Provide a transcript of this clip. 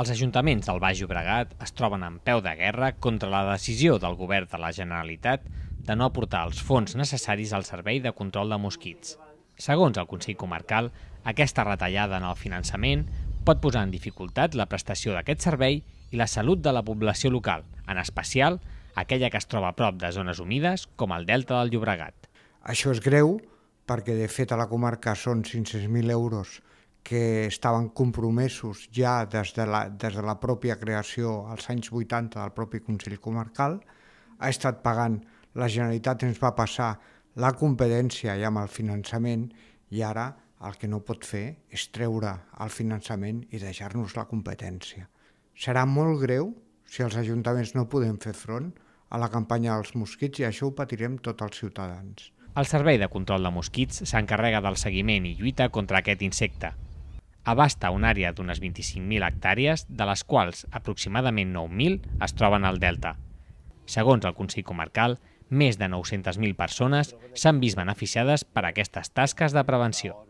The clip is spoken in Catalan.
Els ajuntaments del Baix Llobregat es troben en peu de guerra contra la decisió del govern de la Generalitat de no aportar els fons necessaris al servei de control de mosquits. Segons el Consell Comarcal, aquesta retallada en el finançament pot posar en dificultat la prestació d'aquest servei i la salut de la població local, en especial aquella que es troba a prop de zones humides com el delta del Llobregat. Això és greu perquè, de fet, a la comarca són 500.000 euros que estaven compromesos ja des de la, des de la pròpia creació als anys 80 del propi Consell Comarcal, ha estat pagant, la Generalitat ens va passar la competència i amb el finançament i ara el que no pot fer és treure el finançament i deixar-nos la competència. Serà molt greu si els ajuntaments no podem fer front a la campanya dels mosquits i això ho patirem tots els ciutadans. El Servei de Control de Mosquits s'encarrega del seguiment i lluita contra aquest insecte, abasta una àrea d'unes 25.000 hectàrees, de les quals aproximadament 9.000 es troben al Delta. Segons el Consell Comarcal, més de 900.000 persones s'han vist beneficiades per aquestes tasques de prevenció.